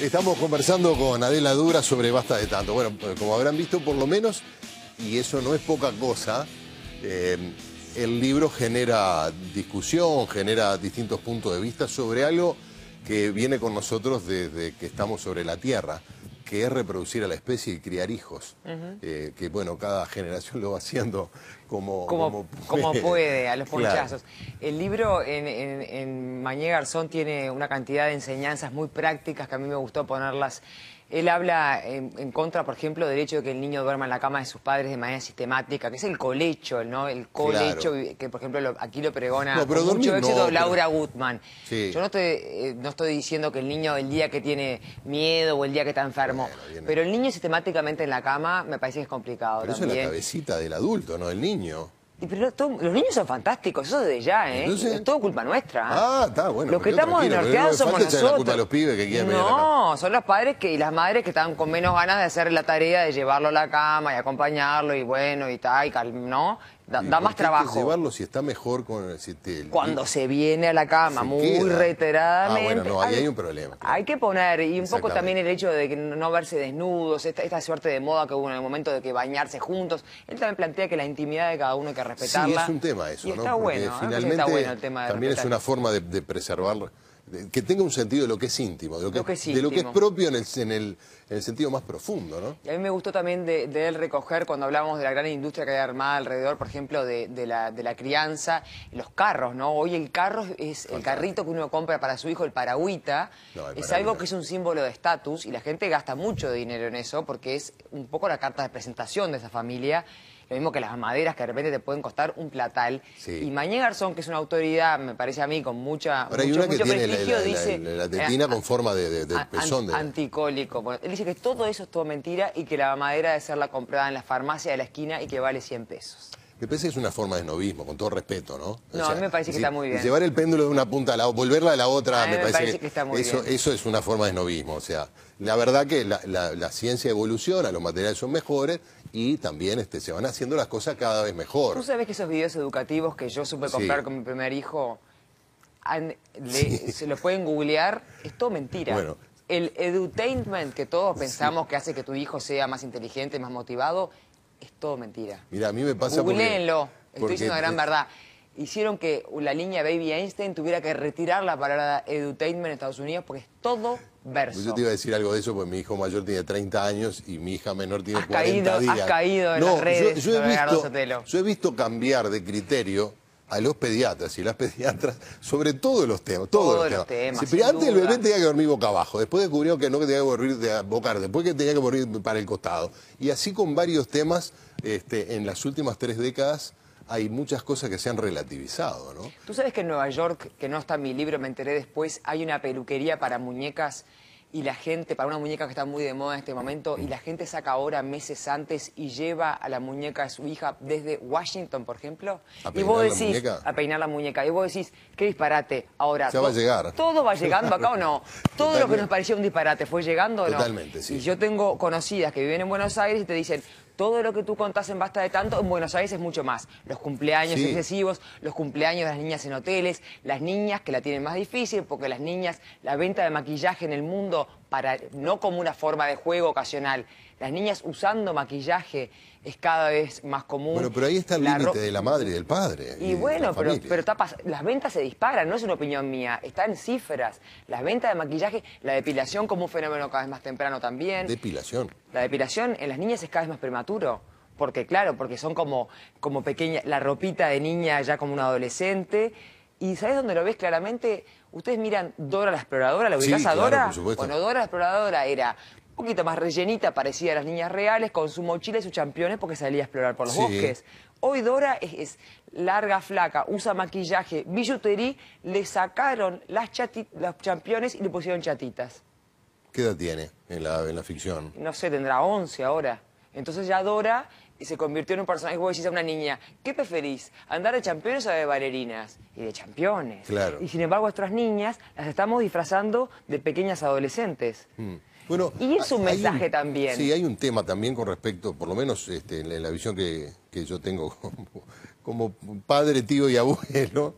Estamos conversando con Adela Dura sobre Basta de Tanto. Bueno, eh, como habrán visto, por lo menos, y eso no es poca cosa, eh, el libro genera discusión, genera distintos puntos de vista sobre algo que viene con nosotros desde que estamos sobre la Tierra que es reproducir a la especie y criar hijos, eh, que bueno, cada generación lo va haciendo como, como, puede. a los ponchazos. El libro en, en, en Mañé Garzón tiene una cantidad de enseñanzas muy prácticas que a mí me gustó ponerlas él habla en, contra, por ejemplo, del hecho de que el niño duerma en la cama de sus padres de manera sistemática, que es el colecho, ¿no? El colecho, que por ejemplo aquí lo pregona con mucho éxito Laura Gutman. Yo eh, no estoy, diciendo que el niño el día que tiene miedo o el día que está enfermo, pero el niño sistemáticamente en la cama me parece que es complicado Eso es la cabecita del adulto, no del niño. Pero los niños son fantásticos, eso desde ya, ¿eh? es todo culpa nuestra. Ah, está bueno. Los que estamos norteados somos nosotros. los no, son los padres y las madres que están con menos ganas de hacer la tarea de llevarlo a la cama y acompañarlo y bueno y tal, y calm ¿no? Da, más trabajo. llevarlo si está mejor con el Cuando se viene a la cama muy reiterada. reiteradamente. Ah, bueno, no, ahí hay, un problema. Hay que poner, y un poco también el hecho de que no verse desnudos, esta, esta suerte de moda que hubo en el momento de que bañarse juntos. Él también plantea que la intimidad de cada uno hay que respetarla. Sí, es un tema eso, ¿no? Está bueno, finalmente, está bueno el tema También es una forma de, de preservarlo que tenga un sentido de lo que es íntimo, de lo que, es, propio en el, sentido más profundo. ¿no? a mí me gustó también de, él recoger, cuando hablamos de la gran industria que hay armada alrededor, por ejemplo, de, la, crianza, los carros, ¿no? Hoy el carro es el carrito que uno compra para su hijo, el paragüita, es algo que es un símbolo de estatus y la gente gasta mucho dinero en eso porque es un poco la carta de presentación de esa familia lo mismo que las maderas que de repente te pueden costar un platal. Y Mañé Garzón, que es una autoridad, me parece a mí, con mucha, mucho, hay una prestigio, la, dice... La, eh, tetina con forma de, pezón. Anticólico. él dice que todo eso es todo mentira y que la madera debe ser la comprada en la farmacia de la esquina y que vale 100 pesos. Me parece que es una forma de esnovismo, con todo respeto, ¿no? No, a mí me parece que está muy bien. Llevar el péndulo de una punta a la otra, volverla a la otra, me, parece, que, está muy eso, bien. Eso es una forma de esnovismo. O sea, la verdad que la, ciencia evoluciona, los materiales son mejores y también este, se van haciendo las cosas cada vez mejor. Tú sabes que esos videos educativos que yo supe comprar con mi primer hijo, se lo pueden googlear, es todo mentira. Bueno, el edutainment que todos pensamos que hace que tu hijo sea más inteligente, más motivado, es todo mentira. Mira, a mí me pasa Googleenlo, estoy diciendo la gran verdad. Hicieron que la línea Baby Einstein tuviera que retirar la palabra edutainment en Estados Unidos porque es todo verso. Pues yo te iba a decir algo de eso porque mi hijo mayor tiene 30 años y mi hija menor tiene 40 caído, días. caído en las redes, yo, yo he visto cambiar de criterio a los pediatras y las pediatras sobre todos los temas. Todos, los temas. antes el bebé tenía que dormir boca abajo, después descubrió que no que tenía que dormir de boca arriba, después que tenía que dormir para el costado. Y así con varios temas, este, en las últimas tres décadas hay muchas cosas que se han relativizado, ¿no? Tú sabes que en Nueva York, que no está en mi libro, me enteré después, hay una peluquería para muñecas y la gente, para una muñeca que está muy de moda en este momento, y la gente saca ahora meses antes y lleva a la muñeca a su hija desde Washington, por ejemplo, a y vos decís, a peinar la muñeca, y vos decís, qué disparate, ahora. va a llegar. Todo va llegando acá o no. Todo lo que nos parecía un disparate fue llegando o no. Totalmente, sí. Y yo tengo conocidas que viven en Buenos Aires y te dicen, todo lo que tú contás en Basta de Tanto, en Buenos Aires es mucho más. Los cumpleaños excesivos, los cumpleaños de las niñas en hoteles, las niñas que la tienen más difícil, porque las niñas, la venta de maquillaje en el mundo para, no como una forma de juego ocasional. Las niñas usando maquillaje es cada vez más común. Bueno, pero ahí está el límite de la madre y del padre. Y, bueno, pero, las ventas se disparan, no es una opinión mía, está en cifras. Las ventas de maquillaje, la depilación como un fenómeno cada vez más temprano también. Depilación. La depilación en las niñas es cada vez más prematuro porque claro, porque son como, como pequeña, la ropita de niña ya como un adolescente, y sabes dónde lo ves claramente? Ustedes miran Dora la Exploradora, la ubicás Dora. bueno, Dora la Exploradora era un poquito más rellenita, parecida a las niñas reales, con su mochila y sus championes porque salía a explorar por los bosques. Hoy Dora es, larga, flaca, usa maquillaje, billutería, le sacaron las, los championes y le pusieron chatitas. ¿Qué edad tiene en la, en la ficción? No sé, tendrá 11 ahora. Entonces ya Dora y se convirtió en un personaje. Vos decís a una niña, ¿qué preferís? ¿Andar de campeones o de bailarinas? Y de campeones. Claro. Y sin embargo, nuestras niñas las estamos disfrazando de pequeñas adolescentes. Mm. Bueno, y es un mensaje también. Sí, hay un tema también con respecto, por lo menos este, en, la, visión que, yo tengo como, padre, tío y abuelo,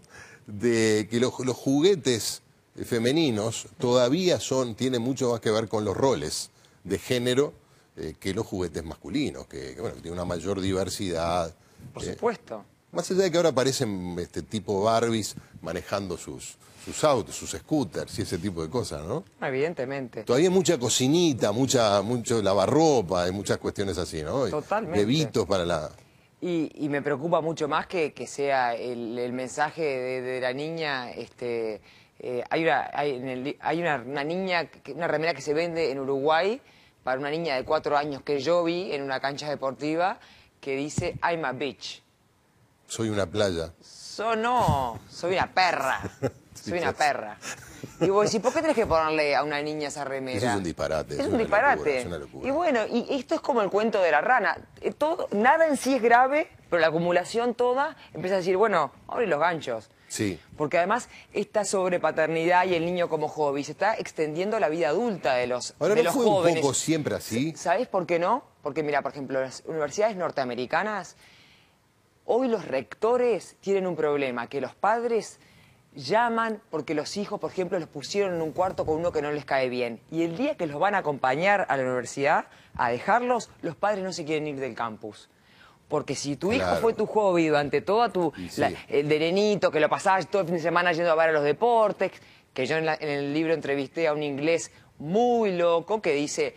de que los, juguetes femeninos todavía son, tienen mucho más que ver con los roles de género eh, que los juguetes masculinos, que, que, tiene una mayor diversidad. Por eh. supuesto. Más allá de que ahora aparecen este tipo Barbies manejando sus, sus autos, sus scooters y ese tipo de cosas, ¿no? Evidentemente. Todavía hay mucha cocinita, mucha, mucho lavarropa, hay muchas cuestiones así, ¿no? Totalmente. Bebitos para la... Y, me preocupa mucho más que, sea el, mensaje de, la niña, este, eh, hay, una, hay, hay una, una, niña, una remera que se vende en Uruguay para una niña de cuatro años que yo vi en una cancha deportiva que dice I'm a bitch. Soy una playa. So, no, soy una perra. soy una perra. Y vos decís, ¿por qué tenés que ponerle a una niña esa remera? Eso es un disparate. Es, un disparate. es una locura. Y bueno, y esto es como el cuento de la rana. Eh, todo, nada en sí es grave, pero la acumulación toda empieza a decir, bueno, abre los ganchos. Sí. Porque además esta sobrepaternidad y el niño como hobby se está extendiendo la vida adulta de los, Ahora, de no un poco siempre así? ¿Sabés por qué no? Porque mira, por ejemplo, las universidades norteamericanas, hoy los rectores tienen un problema, que los padres llaman porque los hijos, por ejemplo, los pusieron en un cuarto con uno que no les cae bien. Y el día que los van a acompañar a la universidad a dejarlos, los padres no se quieren ir del campus. Porque si tu hijo fue tu hobby durante todo, tu... el de que lo pasabas todo el fin de semana yendo a ver a los deportes, que yo en, el libro entrevisté a un inglés muy loco que dice,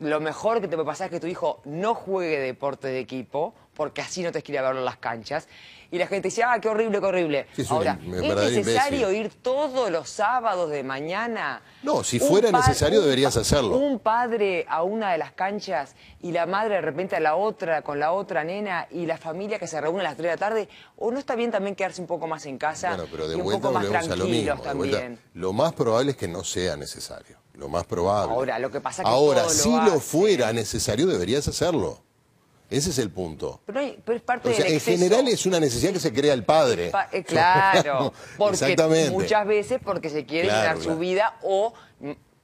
lo mejor que te puede pasar es que tu hijo no juegue deporte de equipo porque así no te escribía verlo en las canchas. Y la gente decía, ah, qué horrible, qué horrible. Ahora, ¿es necesario ir todos los sábados de mañana? No, si fuera necesario deberías hacerlo. Un padre a una de las canchas y la madre de repente a la otra, con la otra nena, y la familia que se reúne a las 3 de la tarde, ¿o no está bien también quedarse un poco más en casa bueno, pero de un vuelta, poco más lo lo más probable es que no sea necesario, lo más probable. Ahora, lo que pasa que Ahora, si lo fuera necesario deberías hacerlo. Ese es el punto. Pero, es parte o sea, En general es una necesidad que se crea el padre. Eh, claro, porque muchas veces porque se quiere llenar su vida o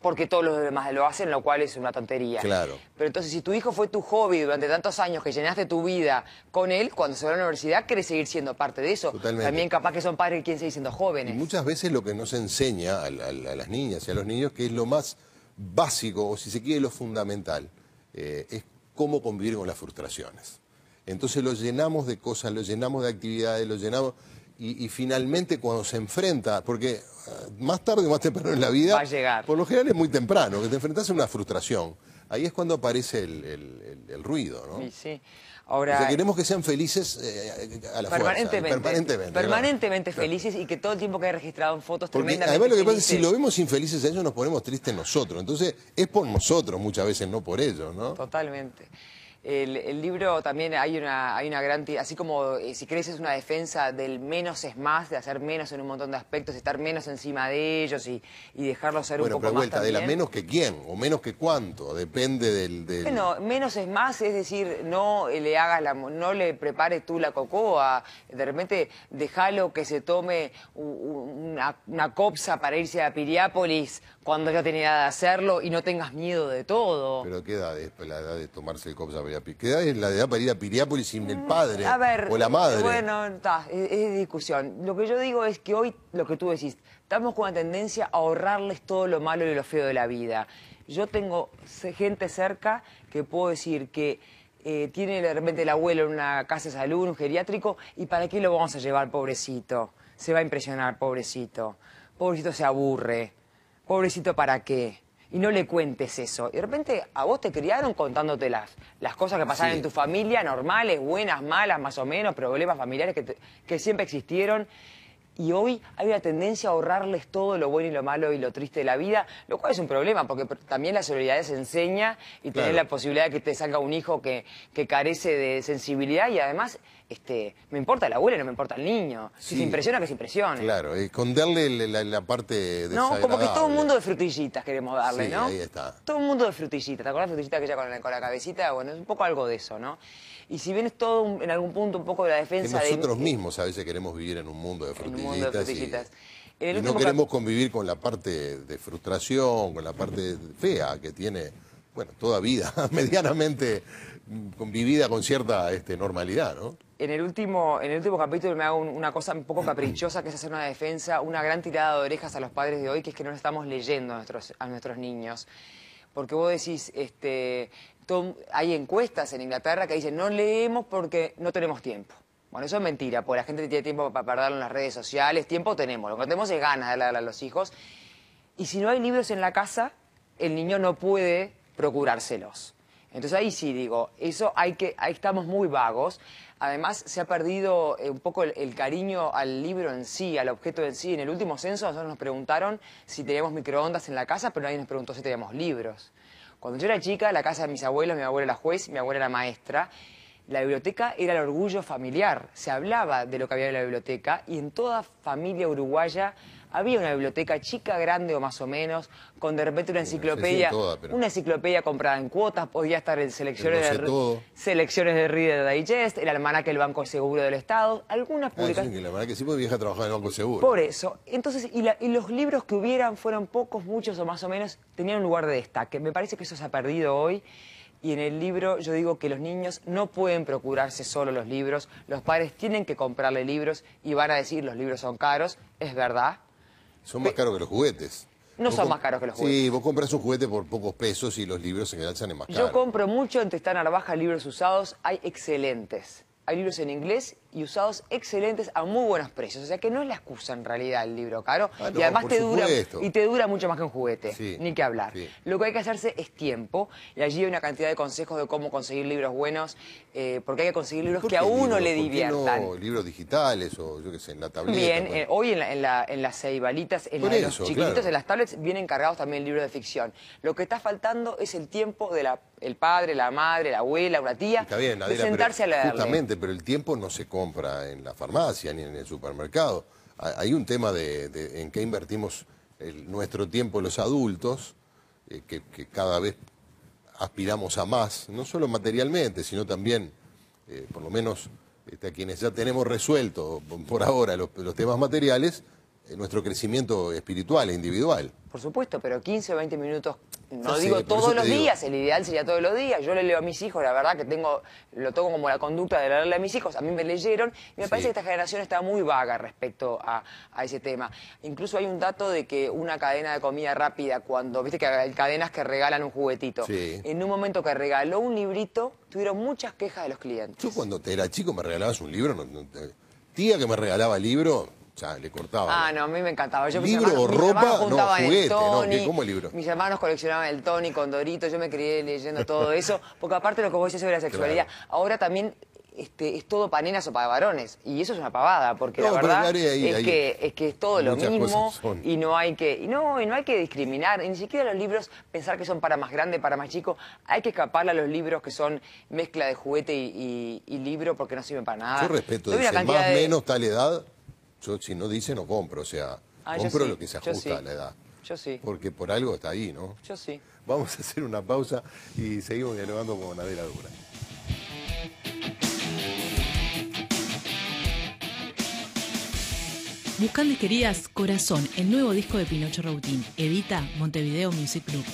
porque todos los demás lo hacen, lo cual es una tontería. Claro. Pero entonces, si tu hijo fue tu hobby durante tantos años que llenaste tu vida con él, cuando se va a la universidad, querés seguir siendo parte de eso. Totalmente. También capaz que son padres que quieren seguir siendo jóvenes. muchas veces lo que no se enseña a, las niñas y a los niños, que es lo más básico, o si se quiere, lo fundamental, eh, es cómo convivir con las frustraciones. Entonces lo llenamos de cosas, lo llenamos de actividades, lo llenamos... Y, finalmente cuando se enfrenta, porque eh, más tarde o más temprano en la vida, llegar. por lo general es muy temprano, que te enfrentas a una frustración. Ahí es cuando aparece el, el ruido, ¿no? Sí, sí queremos que sean felices eh, a la permanentemente, permanentemente. Permanentemente felices y que todo el tiempo que hay registrado en fotos Porque Además lo que pasa es que si lo vemos infelices a ellos nos ponemos tristes nosotros. Entonces es por nosotros muchas veces, no por ellos, ¿no? Totalmente. El, libro también hay una, hay gran, así como eh, si crees es una defensa del menos es más, de hacer menos en un montón de aspectos, estar menos encima de ellos y, y dejarlos ser un poco pero vuelta, de la menos que quién o menos que cuánto, depende del, Bueno, menos es más, es decir, no eh, le hagas la, no le prepares tú la cocoa, de repente déjalo que se tome una, una copsa para irse a Piriápolis cuando ya tenía edad de hacerlo y no tengas miedo de todo. Pero ¿qué edad es la edad de tomarse el cops ¿Qué edad es la edad para ir a Piriápolis sin el mm, padre o la madre? Bueno, está es, discusión. Lo que yo digo es que hoy, lo que tú decís, estamos con la tendencia a ahorrarles todo lo malo y lo feo de la vida. Yo tengo gente cerca que puedo decir que eh, tiene de repente el abuelo en una casa de salud, un geriátrico, ¿y para qué lo vamos a llevar, pobrecito? Se va a impresionar, pobrecito. Pobrecito se aburre pobrecito, ¿para qué? Y no le cuentes eso. Y de repente a vos te criaron contándote las, cosas que pasaban en tu familia, normales, buenas, malas, más o menos, problemas familiares que siempre existieron. Y hoy hay una tendencia a ahorrarles todo lo bueno y lo malo y lo triste de la vida, lo cual es un problema, porque también la solidaridad se enseña y tener la posibilidad de que te salga un hijo que, carece de sensibilidad y además este, me importa la abuela, no me importa el niño. Si se impresiona, que se impresione. Claro, esconderle la, la parte de No, como que todo un mundo de frutillitas queremos darle, sí, Ahí está. Todo un mundo de frutillitas. ¿Te acuerdas de frutillitas que ella con la cabecita? Bueno, es un poco algo de eso, ¿no? Y si bien es todo en algún punto un poco de la defensa de nosotros mismos a veces queremos vivir en un mundo de frutillitas. Y, no queremos convivir con la parte de frustración, con la parte fea que tiene, bueno, toda vida, medianamente convivida con cierta este, normalidad, ¿no? En el, último, en el último capítulo me hago una cosa un poco caprichosa, que es hacer una defensa, una gran tirada de orejas a los padres de hoy, que es que no le estamos leyendo a nuestros, a nuestros niños. Porque vos decís, este, hay encuestas en Inglaterra que dicen no leemos porque no tenemos tiempo. Bueno, eso es mentira, porque la gente tiene tiempo para perderlo en las redes sociales, tiempo tenemos, lo que tenemos es ganas de darle a los hijos. Y si no hay libros en la casa, el niño no puede procurárselos. Entonces ahí sí digo, eso hay que, ahí estamos muy vagos. Además se ha perdido eh, un poco el, el, cariño al libro en sí, al objeto en sí. En el último censo nosotros nos preguntaron si teníamos microondas en la casa, pero nadie nos preguntó si teníamos libros. Cuando yo era chica, la casa de mis abuelos, mi abuela era juez, mi abuela era maestra, la biblioteca era el orgullo familiar, se hablaba de lo que había en la biblioteca y en toda familia uruguaya había una biblioteca chica, grande o más o menos, con de repente una enciclopedia, una enciclopedia comprada en cuotas, podía estar en selecciones, de, selecciones de Reader Digest, el almanaque del Banco Seguro del Estado, algunas ah, publicaciones. Ah, sí, el almanaque sí, podía trabajar en el Banco Seguro. Por eso, entonces, y, y, los libros que hubieran fueron pocos, muchos o más o menos, tenían un lugar de destaque. Me parece que eso se ha perdido hoy y en el libro yo digo que los niños no pueden procurarse solo los libros, los padres tienen que comprarle libros y van a decir los libros son caros, es verdad. Son más caros que los juguetes. No son más caros que los juguetes. Sí, vos compras un juguete por pocos pesos y los libros en general en más caros. Yo compro mucho en la Baja libros usados, hay excelentes. Hay libros en inglés y usados excelentes a muy buenos precios. O sea que no es la excusa en realidad el libro caro. Ah, y además te dura, y te dura mucho más que un juguete, ni que hablar. Lo que hay que hacerse es tiempo y allí hay una cantidad de consejos de cómo conseguir libros buenos, eh, porque hay que conseguir libros que a uno le diviertan. ¿Por libros digitales o yo qué sé, en la tableta. Bien, eh, hoy en, las ceibalitas, en, los chiquititos, en las tablets, vienen cargados también libros de ficción. Lo que está faltando es el tiempo de el padre, la madre, la abuela, una tía, sentarse a leer. Justamente, pero el tiempo no se come compra en la farmacia ni en el supermercado. Hay un tema de, en qué invertimos nuestro tiempo los adultos, eh, que, cada vez aspiramos a más, no solo materialmente, sino también, eh, por lo menos este, a quienes ya tenemos resuelto por ahora los temas materiales, eh, nuestro crecimiento espiritual e individual. Por supuesto, pero 15 o 20 minutos, no digo todos los días, el ideal sería todos los días. Yo le leo a mis hijos, la verdad que tengo, lo tengo como la conducta de leerle a mis hijos, a mí me leyeron, y me parece que esta generación está muy vaga respecto a, ese tema. Incluso hay un dato de que una cadena de comida rápida, cuando, viste que hay cadenas que regalan un juguetito, en un momento que regaló un librito, tuvieron muchas quejas de los clientes. Yo cuando te era chico me regalabas un libro, tía que me regalaba libro, o sea, le cortaba. Ah, no, a mí me encantaba. Yo, ¿Libro o ropa? No, juguete, ¿cómo el libro? Mis hermanos coleccionaban el Tony con Dorito, yo me crié leyendo todo eso, porque aparte lo que vos decís sobre la sexualidad, ahora también este, es todo para nenas o para varones. Y eso es una pavada, porque la verdad es, Que, es todo lo mismo y no hay que no, y no hay que discriminar. ni siquiera los libros pensar que son para más grande, para más chico. Hay que escapar a los libros que son mezcla de juguete y, libro porque no sirven para nada. Yo respeto, más o menos tal edad si no dice no compro, o sea, ah, compro lo que se ajusta a la edad. Yo sí. Porque por algo está ahí, ¿no? Yo sí. Vamos a hacer una pausa y seguimos dialogando con Adela Dura. Buscando queridas Corazón, el nuevo disco de Pinocho Routín. Edita Montevideo Music Club.